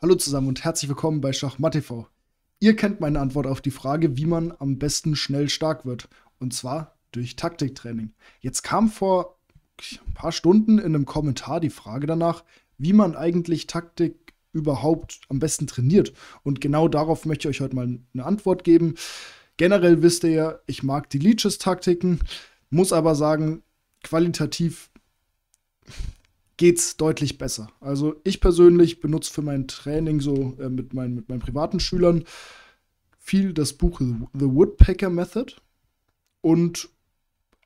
Hallo zusammen und herzlich willkommen bei Schachmatt TV. Ihr kennt meine Antwort auf die Frage, wie man am besten schnell stark wird. Und zwar durch Taktiktraining. Jetzt kam vor ein paar Stunden in einem Kommentar die Frage danach, wie man eigentlich Taktik überhaupt am besten trainiert. Und genau darauf möchte ich euch heute mal eine Antwort geben. Generell wisst ihr ja, ich mag die Leeches-Taktiken, muss aber sagen, qualitativ geht es deutlich besser. Also ich persönlich benutze für mein Training so äh, mit, mein, mit meinen privaten Schülern viel das Buch The Woodpecker Method und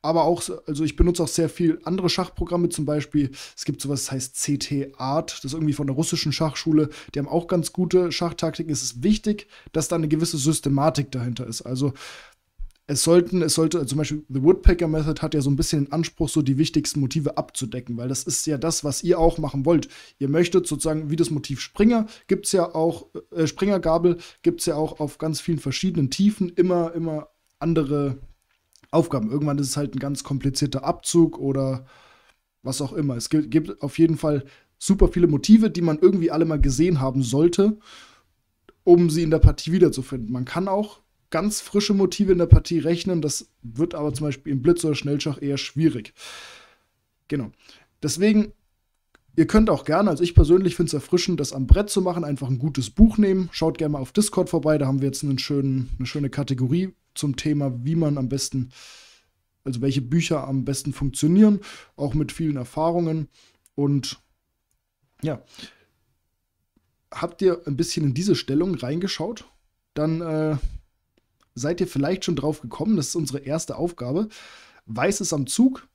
aber auch, also ich benutze auch sehr viel andere Schachprogramme, zum Beispiel, es gibt sowas, das heißt CT Art, das ist irgendwie von der russischen Schachschule, die haben auch ganz gute Schachtaktiken. Es ist wichtig, dass da eine gewisse Systematik dahinter ist. Also es sollten, es sollte, zum Beispiel The Woodpecker Method hat ja so ein bisschen den Anspruch, so die wichtigsten Motive abzudecken, weil das ist ja das, was ihr auch machen wollt. Ihr möchtet sozusagen, wie das Motiv Springer, gibt es ja auch, äh, äh Springergabel gibt es ja auch auf ganz vielen verschiedenen Tiefen immer, immer andere Aufgaben. Irgendwann ist es halt ein ganz komplizierter Abzug oder was auch immer. Es gibt, gibt auf jeden Fall super viele Motive, die man irgendwie alle mal gesehen haben sollte, um sie in der Partie wiederzufinden. Man kann auch ganz frische Motive in der Partie rechnen. Das wird aber zum Beispiel im Blitz- oder Schnellschach eher schwierig. Genau. Deswegen, ihr könnt auch gerne, also ich persönlich finde es erfrischend, das am Brett zu machen, einfach ein gutes Buch nehmen. Schaut gerne mal auf Discord vorbei, da haben wir jetzt einen schönen, eine schöne Kategorie zum Thema, wie man am besten, also welche Bücher am besten funktionieren, auch mit vielen Erfahrungen. Und ja, habt ihr ein bisschen in diese Stellung reingeschaut? Dann äh, seid ihr vielleicht schon drauf gekommen. Das ist unsere erste Aufgabe. Weiß ist am Zug.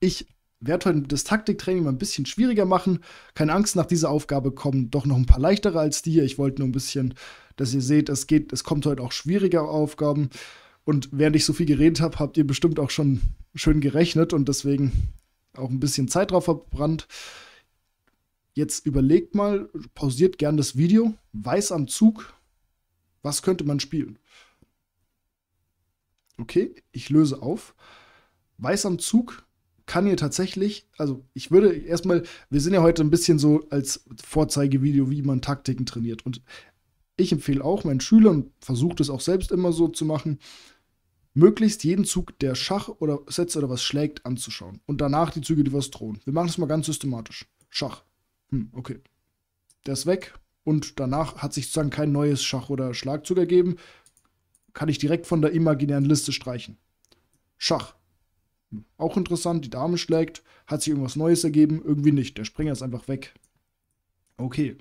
Ich werde heute das Taktiktraining mal ein bisschen schwieriger machen. Keine Angst, nach dieser Aufgabe kommen doch noch ein paar leichtere als die hier. Ich wollte nur ein bisschen, dass ihr seht, es geht, es kommt heute auch schwierigere Aufgaben. Und während ich so viel geredet habe, habt ihr bestimmt auch schon schön gerechnet und deswegen auch ein bisschen Zeit drauf verbrannt. Jetzt überlegt mal, pausiert gern das Video. Weiß am Zug, was könnte man spielen? Okay, ich löse auf. Weiß am Zug kann hier tatsächlich, also ich würde erstmal, wir sind ja heute ein bisschen so als Vorzeigevideo, wie man Taktiken trainiert. Und ich empfehle auch meinen Schülern, versucht es auch selbst immer so zu machen, möglichst jeden Zug, der Schach oder Sätze oder was schlägt, anzuschauen. Und danach die Züge, die was drohen. Wir machen das mal ganz systematisch. Schach. Hm, okay. Der ist weg und danach hat sich sozusagen kein neues Schach- oder Schlagzug ergeben, kann ich direkt von der imaginären Liste streichen. Schach. Auch interessant, die Dame schlägt, hat sich irgendwas Neues ergeben, irgendwie nicht. Der Springer ist einfach weg. Okay.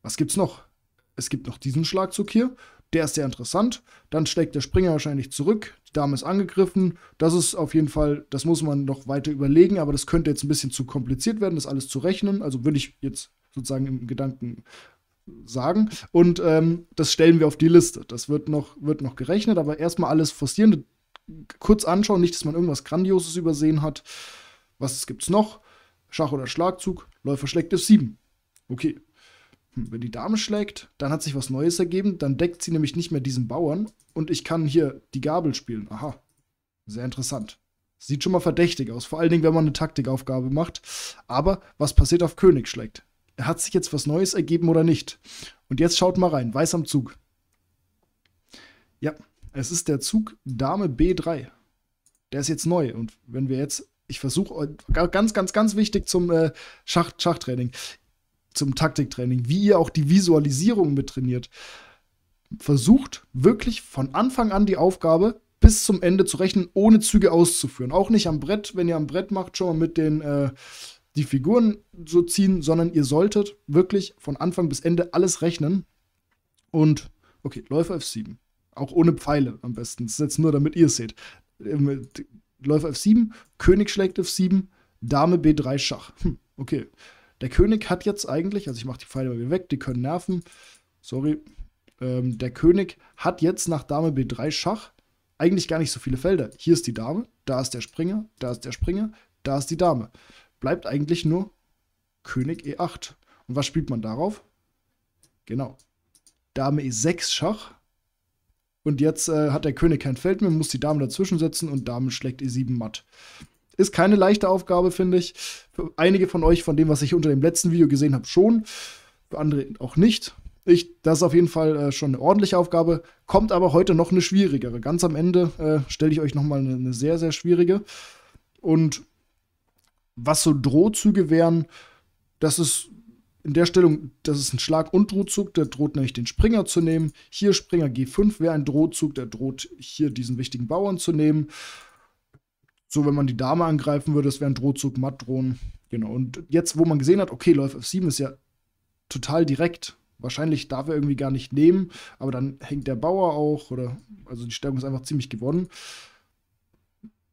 Was gibt's noch? Es gibt noch diesen Schlagzug hier, der ist sehr interessant. Dann schlägt der Springer wahrscheinlich zurück, die Dame ist angegriffen. Das ist auf jeden Fall, das muss man noch weiter überlegen, aber das könnte jetzt ein bisschen zu kompliziert werden, das alles zu rechnen. Also würde ich jetzt sozusagen im Gedanken sagen. Und ähm, das stellen wir auf die Liste. Das wird noch, wird noch gerechnet, aber erstmal alles forcieren, kurz anschauen, nicht, dass man irgendwas Grandioses übersehen hat. Was gibt's noch? Schach oder Schlagzug, Läufer schlägt F7. Okay. Hm, wenn die Dame schlägt, dann hat sich was Neues ergeben, dann deckt sie nämlich nicht mehr diesen Bauern und ich kann hier die Gabel spielen. Aha. Sehr interessant. Sieht schon mal verdächtig aus, vor allen Dingen, wenn man eine Taktikaufgabe macht. Aber was passiert auf König schlägt? hat sich jetzt was Neues ergeben oder nicht? Und jetzt schaut mal rein, weiß am Zug. Ja, es ist der Zug Dame B3. Der ist jetzt neu. Und wenn wir jetzt, ich versuche, äh, ganz, ganz, ganz wichtig zum äh, Schach, Schachtraining, zum Taktiktraining, wie ihr auch die Visualisierung mit trainiert. Versucht wirklich von Anfang an die Aufgabe bis zum Ende zu rechnen, ohne Züge auszuführen. Auch nicht am Brett, wenn ihr am Brett macht, schon mal mit den äh, die Figuren so ziehen, sondern ihr solltet wirklich von Anfang bis Ende alles rechnen. Und okay, Läufer F7. Auch ohne Pfeile am besten. Das ist jetzt nur, damit ihr es seht. Ähm, Läufer F7, König schlägt F7, Dame B3 Schach. Hm, okay. Der König hat jetzt eigentlich, also ich mache die Pfeile mal wieder weg, die können nerven. Sorry. Ähm, der König hat jetzt nach Dame B3 Schach eigentlich gar nicht so viele Felder. Hier ist die Dame, da ist der Springer, da ist der Springer, da ist die Dame bleibt eigentlich nur König E8. Und was spielt man darauf? Genau. Dame E6 Schach. Und jetzt äh, hat der König kein Feld mehr, muss die Dame dazwischen setzen und Dame schlägt E7 matt. Ist keine leichte Aufgabe, finde ich. Für einige von euch, von dem, was ich unter dem letzten Video gesehen habe, schon. Für andere auch nicht. Ich, das ist auf jeden Fall äh, schon eine ordentliche Aufgabe. Kommt aber heute noch eine schwierigere. Ganz am Ende äh, stelle ich euch nochmal eine, eine sehr, sehr schwierige. Und was so Drohzüge wären, das ist in der Stellung, das ist ein Schlag- und Drohzug, der droht nämlich den Springer zu nehmen. Hier Springer G5 wäre ein Drohzug, der droht hier diesen wichtigen Bauern zu nehmen. So, wenn man die Dame angreifen würde, das wäre ein Drohzug, matt drohen. Genau. Und jetzt, wo man gesehen hat, okay, Läufer F7 ist ja total direkt. Wahrscheinlich darf er irgendwie gar nicht nehmen, aber dann hängt der Bauer auch oder also die Stellung ist einfach ziemlich gewonnen.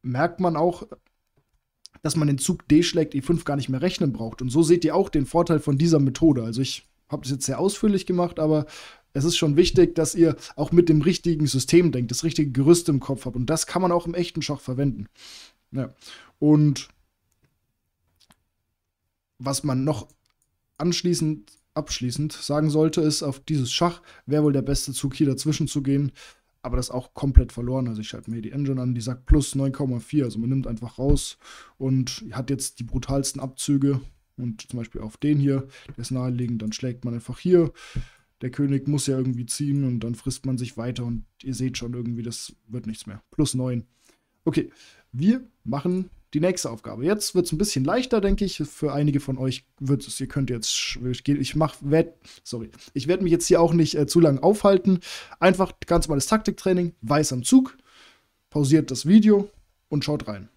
Merkt man auch, dass man den Zug D schlägt, E5 gar nicht mehr rechnen braucht. Und so seht ihr auch den Vorteil von dieser Methode. Also ich habe das jetzt sehr ausführlich gemacht, aber es ist schon wichtig, dass ihr auch mit dem richtigen System denkt, das richtige Gerüst im Kopf habt. Und das kann man auch im echten Schach verwenden. Ja. Und was man noch anschließend, abschließend sagen sollte, ist auf dieses Schach, wäre wohl der beste Zug hier dazwischen zu gehen aber das ist auch komplett verloren. Also ich schalte mir die Engine an, die sagt plus 9,4. Also man nimmt einfach raus und hat jetzt die brutalsten Abzüge. Und zum Beispiel auf den hier, der ist naheliegend, dann schlägt man einfach hier. Der König muss ja irgendwie ziehen und dann frisst man sich weiter und ihr seht schon irgendwie, das wird nichts mehr. Plus 9. Okay, wir machen die nächste Aufgabe. Jetzt wird es ein bisschen leichter, denke ich. Für einige von euch wird es, ihr könnt jetzt, ich mach, werd, sorry, ich werde mich jetzt hier auch nicht äh, zu lange aufhalten. Einfach ganz normales Taktiktraining, weiß am Zug, pausiert das Video und schaut rein.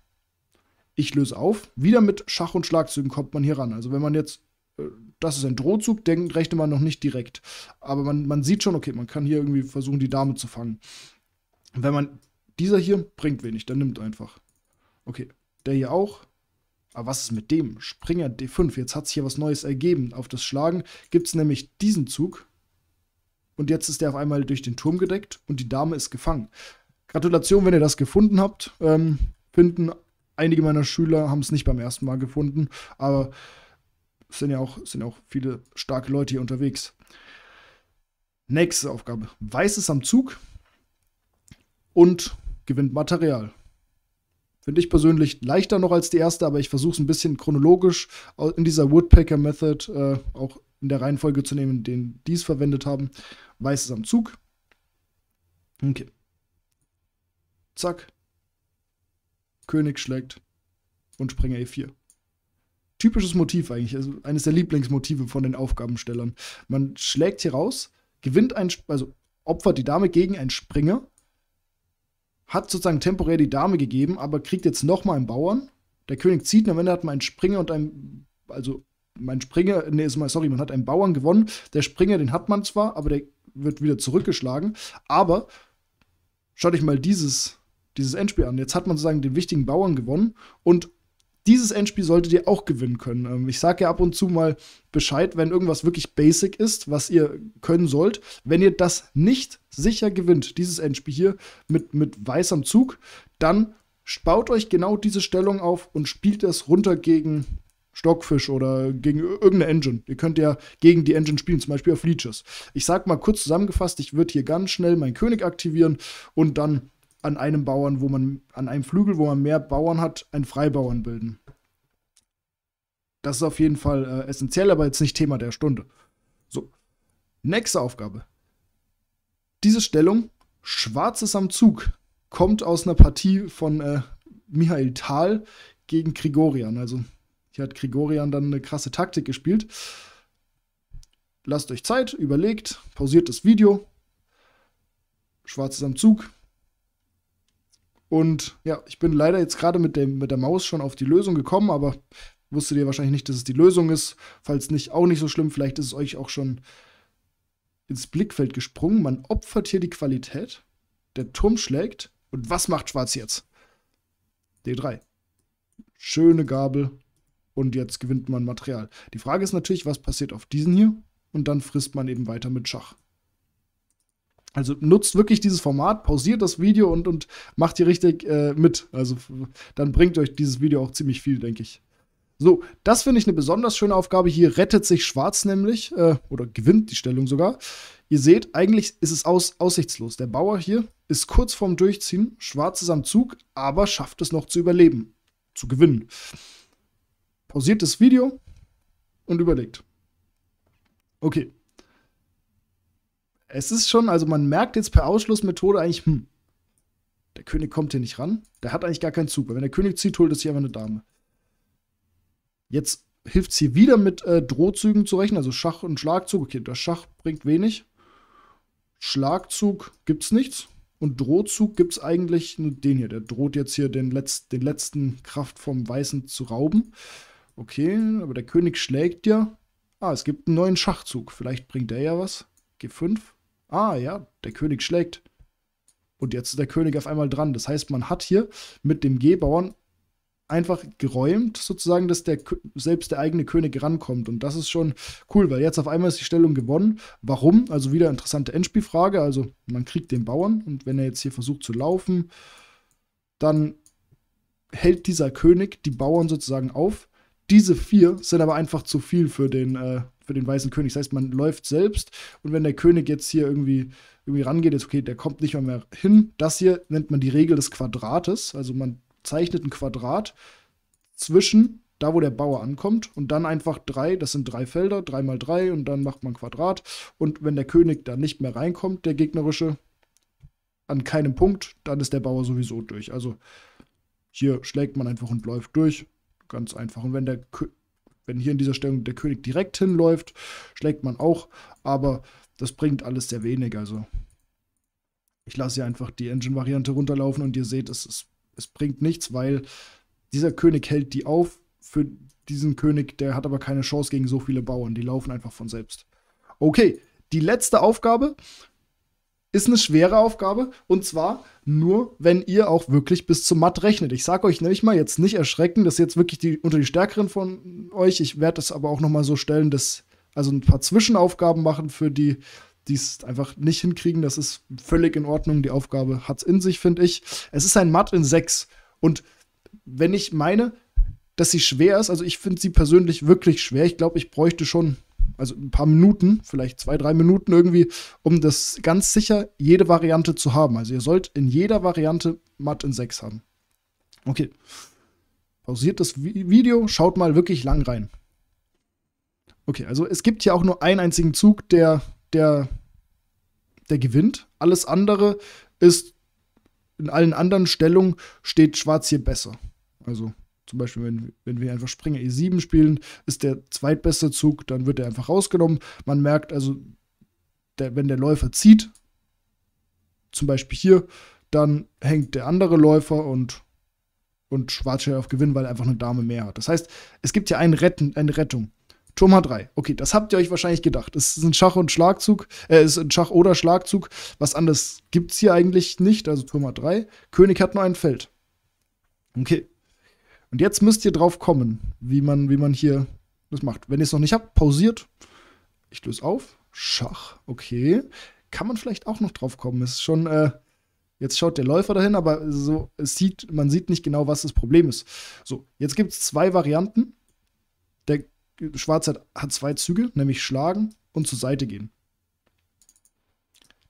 Ich löse auf. Wieder mit Schach- und Schlagzügen kommt man hier ran. Also wenn man jetzt, äh, das ist ein Drohzug, denkt, rechnet man noch nicht direkt. Aber man, man sieht schon, okay, man kann hier irgendwie versuchen, die Dame zu fangen. Wenn man, dieser hier bringt wenig, dann nimmt einfach. Okay, der hier auch. Aber was ist mit dem? Springer D5. Jetzt hat sich hier was Neues ergeben. Auf das Schlagen gibt es nämlich diesen Zug. Und jetzt ist der auf einmal durch den Turm gedeckt und die Dame ist gefangen. Gratulation, wenn ihr das gefunden habt. Ähm, finden einige meiner Schüler haben es nicht beim ersten Mal gefunden, aber es sind ja auch, sind auch viele starke Leute hier unterwegs. Nächste Aufgabe. Weiß ist am Zug und gewinnt Material finde ich persönlich leichter noch als die erste, aber ich versuche es ein bisschen chronologisch in dieser Woodpecker Method äh, auch in der Reihenfolge zu nehmen, den die es verwendet haben. Weiß ist am Zug. Okay. Zack. König schlägt und Springer E4. Typisches Motiv eigentlich, also eines der Lieblingsmotive von den Aufgabenstellern. Man schlägt hier raus, gewinnt ein, also opfert die Dame gegen einen Springer hat sozusagen temporär die Dame gegeben, aber kriegt jetzt nochmal einen Bauern. Der König zieht und am Ende hat man einen Springer und einen, also mein Springer, nee, sorry, man hat einen Bauern gewonnen. Der Springer, den hat man zwar, aber der wird wieder zurückgeschlagen. Aber schaut euch mal dieses, dieses Endspiel an. Jetzt hat man sozusagen den wichtigen Bauern gewonnen und dieses Endspiel solltet ihr auch gewinnen können. Ähm, ich sage ja ab und zu mal Bescheid, wenn irgendwas wirklich basic ist, was ihr können sollt. Wenn ihr das nicht sicher gewinnt, dieses Endspiel hier mit, mit weißem Zug, dann spaut euch genau diese Stellung auf und spielt das runter gegen Stockfisch oder gegen irgendeine Engine. Ihr könnt ja gegen die Engine spielen, zum Beispiel auf Leeches. Ich sag mal kurz zusammengefasst, ich würde hier ganz schnell meinen König aktivieren und dann an einem Bauern, wo man, an einem Flügel, wo man mehr Bauern hat, einen Freibauern bilden. Das ist auf jeden Fall äh, essentiell, aber jetzt nicht Thema der Stunde. So, nächste Aufgabe. Diese Stellung, Schwarzes am Zug, kommt aus einer Partie von äh, Michael Thal gegen Grigorian. Also hier hat Grigorian dann eine krasse Taktik gespielt. Lasst euch Zeit, überlegt, pausiert das Video. Schwarzes am Zug. Und ja, ich bin leider jetzt gerade mit, mit der Maus schon auf die Lösung gekommen, aber wusstet ihr wahrscheinlich nicht, dass es die Lösung ist. Falls nicht, auch nicht so schlimm. Vielleicht ist es euch auch schon ins Blickfeld gesprungen. Man opfert hier die Qualität. Der Turm schlägt. Und was macht Schwarz jetzt? D3. Schöne Gabel. Und jetzt gewinnt man Material. Die Frage ist natürlich, was passiert auf diesen hier? Und dann frisst man eben weiter mit Schach. Also nutzt wirklich dieses Format, pausiert das Video und, und macht hier richtig äh, mit. Also dann bringt euch dieses Video auch ziemlich viel, denke ich. So, das finde ich eine besonders schöne Aufgabe. Hier rettet sich Schwarz nämlich, äh, oder gewinnt die Stellung sogar. Ihr seht, eigentlich ist es aus, aussichtslos. Der Bauer hier ist kurz vorm Durchziehen, Schwarz ist am Zug, aber schafft es noch zu überleben, zu gewinnen. Pausiert das Video und überlegt. Okay. Es ist schon, also man merkt jetzt per Ausschlussmethode eigentlich, hm, der König kommt hier nicht ran, der hat eigentlich gar keinen Zug, weil wenn der König zieht, holt es hier einfach eine Dame. Jetzt hilft es hier wieder mit äh, Drohzügen zu rechnen, also Schach und Schlagzug. Okay, der Schach bringt wenig. Schlagzug gibt es nichts. Und Drohzug gibt es eigentlich nur den hier. Der droht jetzt hier den, Letz-, den letzten Kraft vom Weißen zu rauben. Okay, aber der König schlägt ja. Ah, es gibt einen neuen Schachzug. Vielleicht bringt der ja was. G5. Ah, ja, der König schlägt. Und jetzt ist der König auf einmal dran. Das heißt, man hat hier mit dem G-Bauern einfach geräumt, sozusagen, dass der selbst der eigene König rankommt. Und das ist schon cool, weil jetzt auf einmal ist die Stellung gewonnen. Warum? Also wieder interessante Endspielfrage. Also man kriegt den Bauern und wenn er jetzt hier versucht zu laufen, dann hält dieser König die Bauern sozusagen auf. Diese vier sind aber einfach zu viel für den, äh, für den weißen König. Das heißt, man läuft selbst und wenn der König jetzt hier irgendwie, irgendwie rangeht, ist okay, der kommt nicht mehr, mehr hin. Das hier nennt man die Regel des Quadrates. Also man zeichnet ein Quadrat zwischen da, wo der Bauer ankommt und dann einfach drei, das sind drei Felder, drei mal drei und dann macht man ein Quadrat. Und wenn der König da nicht mehr reinkommt, der gegnerische, an keinem Punkt, dann ist der Bauer sowieso durch. Also hier schlägt man einfach und läuft durch. Ganz einfach. Und wenn der wenn hier in dieser Stellung der König direkt hinläuft, schlägt man auch, aber das bringt alles sehr wenig. Also ich lasse hier einfach die Engine-Variante runterlaufen und ihr seht, es ist es bringt nichts, weil dieser König hält die auf für diesen König, der hat aber keine Chance gegen so viele Bauern. Die laufen einfach von selbst. Okay, die letzte Aufgabe ist eine schwere Aufgabe und zwar nur, wenn ihr auch wirklich bis zum Matt rechnet. Ich sage euch nämlich ne, mal jetzt nicht erschrecken, das ist jetzt wirklich die, unter die Stärkeren von euch. Ich werde das aber auch nochmal so stellen, dass also ein paar Zwischenaufgaben machen für die die es einfach nicht hinkriegen. Das ist völlig in Ordnung. Die Aufgabe hat es in sich, finde ich. Es ist ein Matt in 6. Und wenn ich meine, dass sie schwer ist, also ich finde sie persönlich wirklich schwer. Ich glaube, ich bräuchte schon also ein paar Minuten, vielleicht zwei, drei Minuten irgendwie, um das ganz sicher jede Variante zu haben. Also ihr sollt in jeder Variante Matt in 6 haben. Okay. Pausiert das Video, schaut mal wirklich lang rein. Okay, also es gibt ja auch nur einen einzigen Zug, der der, der gewinnt. Alles andere ist, in allen anderen Stellungen steht Schwarz hier besser. Also zum Beispiel, wenn, wenn wir einfach Springer E7 spielen, ist der zweitbeste Zug, dann wird er einfach rausgenommen. Man merkt also, der, wenn der Läufer zieht, zum Beispiel hier, dann hängt der andere Läufer und, und Schwarz steht auf Gewinn, weil er einfach eine Dame mehr hat. Das heißt, es gibt ja einen Retten, eine Rettung. Turm H3. Okay, das habt ihr euch wahrscheinlich gedacht. Es ist ein Schach und Schlagzug, äh, es ist ein Schach oder Schlagzug. Was anderes gibt es hier eigentlich nicht, also Turm H3. König hat nur ein Feld. Okay. Und jetzt müsst ihr drauf kommen, wie man, wie man hier das macht. Wenn ihr es noch nicht habt, pausiert. Ich löse auf. Schach. Okay. Kann man vielleicht auch noch drauf kommen. Es ist schon, äh, Jetzt schaut der Läufer dahin, aber so, es sieht, man sieht nicht genau, was das Problem ist. So, jetzt gibt es zwei Varianten. Schwarz hat, hat zwei Züge, nämlich schlagen und zur Seite gehen.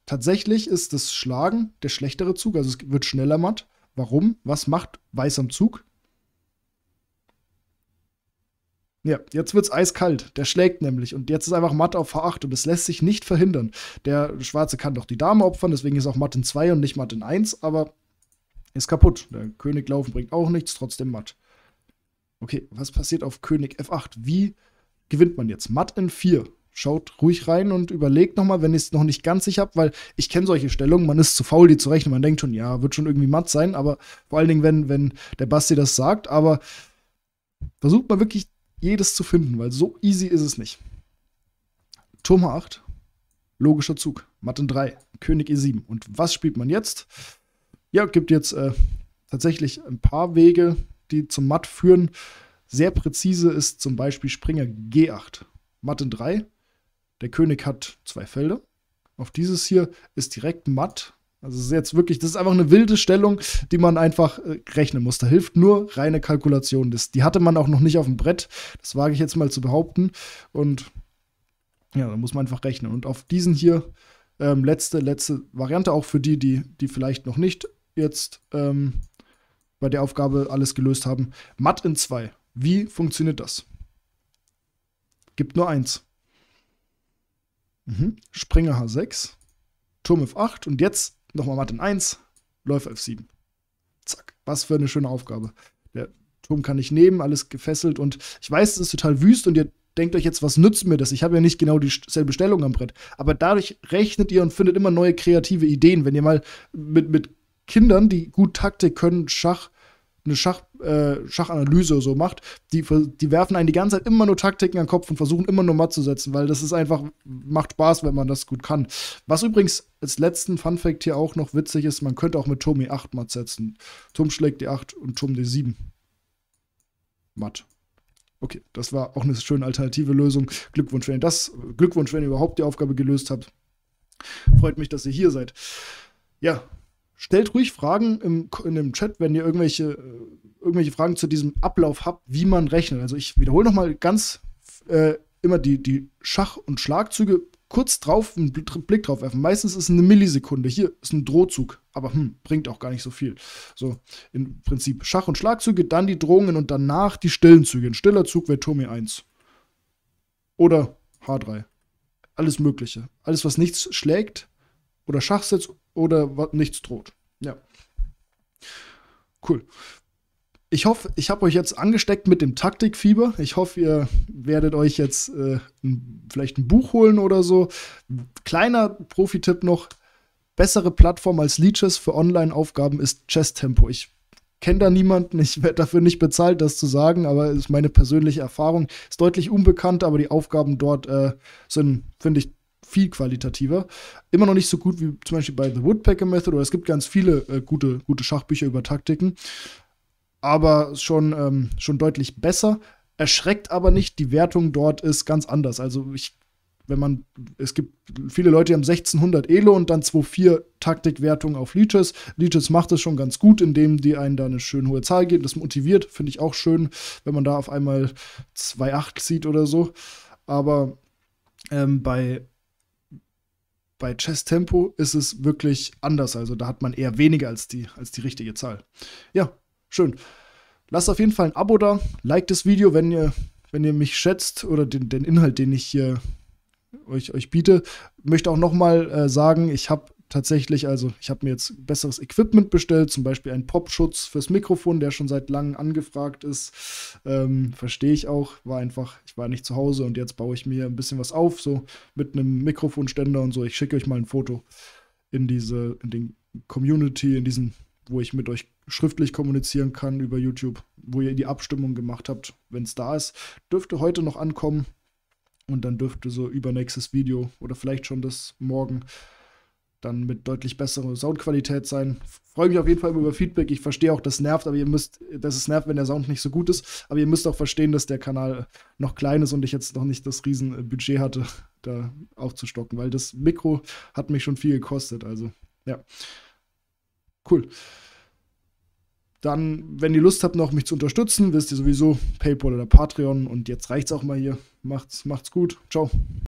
Tatsächlich ist das Schlagen der schlechtere Zug, also es wird schneller matt. Warum? Was macht Weiß am Zug? Ja, jetzt wird es eiskalt. Der schlägt nämlich und jetzt ist einfach Matt auf H8 und es lässt sich nicht verhindern. Der Schwarze kann doch die Dame opfern, deswegen ist auch Matt in 2 und nicht Matt in 1, aber ist kaputt. Der König laufen bringt auch nichts, trotzdem Matt okay, was passiert auf König F8? Wie gewinnt man jetzt? Matt in 4. Schaut ruhig rein und überlegt nochmal, wenn ich es noch nicht ganz sicher habe, weil ich kenne solche Stellungen, man ist zu faul, die zu rechnen. Man denkt schon, ja, wird schon irgendwie matt sein, aber vor allen Dingen, wenn, wenn der Basti das sagt, aber versucht mal wirklich jedes zu finden, weil so easy ist es nicht. Turm H8, logischer Zug. Matt in 3, König E7. Und was spielt man jetzt? Ja, gibt jetzt äh, tatsächlich ein paar Wege, die zum Matt führen. Sehr präzise ist zum Beispiel Springer G8. Matt in 3. Der König hat zwei Felder. Auf dieses hier ist direkt Matt. Also das ist jetzt wirklich, das ist einfach eine wilde Stellung, die man einfach äh, rechnen muss. Da hilft nur reine Kalkulation. Das, die hatte man auch noch nicht auf dem Brett. Das wage ich jetzt mal zu behaupten. Und ja, da muss man einfach rechnen. Und auf diesen hier ähm, letzte, letzte Variante, auch für die, die, die vielleicht noch nicht jetzt ähm, bei der Aufgabe alles gelöst haben. Matt in 2. Wie funktioniert das? Gibt nur eins. Mhm. Springer H6, Turm F8 und jetzt nochmal Matt in 1, Läufer F7. Zack. Was für eine schöne Aufgabe. Der Turm kann ich nehmen, alles gefesselt und ich weiß, es ist total wüst und ihr denkt euch jetzt, was nützt mir das? Ich habe ja nicht genau dieselbe Stellung am Brett. Aber dadurch rechnet ihr und findet immer neue kreative Ideen. Wenn ihr mal mit, mit Kindern, die gut Taktik können, Schach, eine Schach, äh, Schachanalyse so macht, die, die werfen einen die ganze Zeit immer nur Taktiken an den Kopf und versuchen immer nur matt zu setzen, weil das ist einfach, macht Spaß, wenn man das gut kann. Was übrigens als letzten Funfact hier auch noch witzig ist, man könnte auch mit Tom Tommy 8 matt setzen. Tom schlägt die 8 und Tom die 7. Matt. Okay, das war auch eine schöne alternative Lösung. Glückwunsch, wenn ihr das, Glückwunsch, wenn ihr überhaupt die Aufgabe gelöst habt. Freut mich, dass ihr hier seid. Ja, stellt ruhig Fragen im, in dem Chat, wenn ihr irgendwelche, äh, irgendwelche Fragen zu diesem Ablauf habt, wie man rechnet. Also ich wiederhole nochmal ganz äh, immer die, die Schach- und Schlagzüge kurz drauf einen Blick drauf werfen. Meistens ist es eine Millisekunde. Hier ist ein Drohzug, aber hm, bringt auch gar nicht so viel. So, im Prinzip Schach- und Schlagzüge, dann die Drohungen und danach die stillen Züge. Ein stiller Zug wäre Turm E1. Oder H3. Alles Mögliche. Alles, was nichts schlägt, oder Schachsitz oder nichts droht. Ja. Cool. Ich hoffe, ich habe euch jetzt angesteckt mit dem Taktikfieber. Ich hoffe, ihr werdet euch jetzt äh, vielleicht ein Buch holen oder so. Kleiner Profi-Tipp noch: Bessere Plattform als Leeches für Online-Aufgaben ist Chess-Tempo. Ich kenne da niemanden, ich werde dafür nicht bezahlt, das zu sagen, aber es ist meine persönliche Erfahrung. Ist deutlich unbekannt, aber die Aufgaben dort äh, sind, finde ich, viel qualitativer. Immer noch nicht so gut wie zum Beispiel bei The Woodpecker Method oder es gibt ganz viele äh, gute, gute Schachbücher über Taktiken. Aber schon, ähm, schon deutlich besser. Erschreckt aber nicht, die Wertung dort ist ganz anders. Also ich, wenn man, es gibt viele Leute, die haben 1600 Elo und dann 2,4 Taktikwertung auf Leeches. Leeches macht es schon ganz gut, indem die einen da eine schön hohe Zahl geben. Das motiviert, finde ich auch schön, wenn man da auf einmal 2,8 sieht oder so. Aber ähm, bei bei Chess Tempo ist es wirklich anders. Also da hat man eher weniger als die, als die richtige Zahl. Ja, schön. Lasst auf jeden Fall ein Abo da. liked das Video, wenn ihr, wenn ihr mich schätzt oder den, den Inhalt, den ich hier euch, euch biete. Möchte auch nochmal äh, sagen, ich habe tatsächlich, also ich habe mir jetzt besseres Equipment bestellt, zum Beispiel einen Popschutz fürs Mikrofon, der schon seit langem angefragt ist. Ähm, Verstehe ich auch, war einfach, ich war nicht zu Hause und jetzt baue ich mir ein bisschen was auf, so mit einem Mikrofonständer und so. Ich schicke euch mal ein Foto in diese, in den Community, in diesen, wo ich mit euch schriftlich kommunizieren kann über YouTube, wo ihr die Abstimmung gemacht habt, wenn es da ist. Dürfte heute noch ankommen. Und dann dürfte so übernächstes Video oder vielleicht schon das morgen dann mit deutlich besserer Soundqualität sein. Freue mich auf jeden Fall über Feedback. Ich verstehe auch, das nervt, aber ihr müsst, dass es nervt, wenn der Sound nicht so gut ist. Aber ihr müsst auch verstehen, dass der Kanal noch klein ist und ich jetzt noch nicht das Riesenbudget äh, hatte, da aufzustocken, weil das Mikro hat mich schon viel gekostet. Also, ja. Cool. Dann, wenn ihr Lust habt, noch mich zu unterstützen, wisst ihr sowieso PayPal oder Patreon. Und jetzt reicht's auch mal hier. Macht's, macht's gut. Ciao.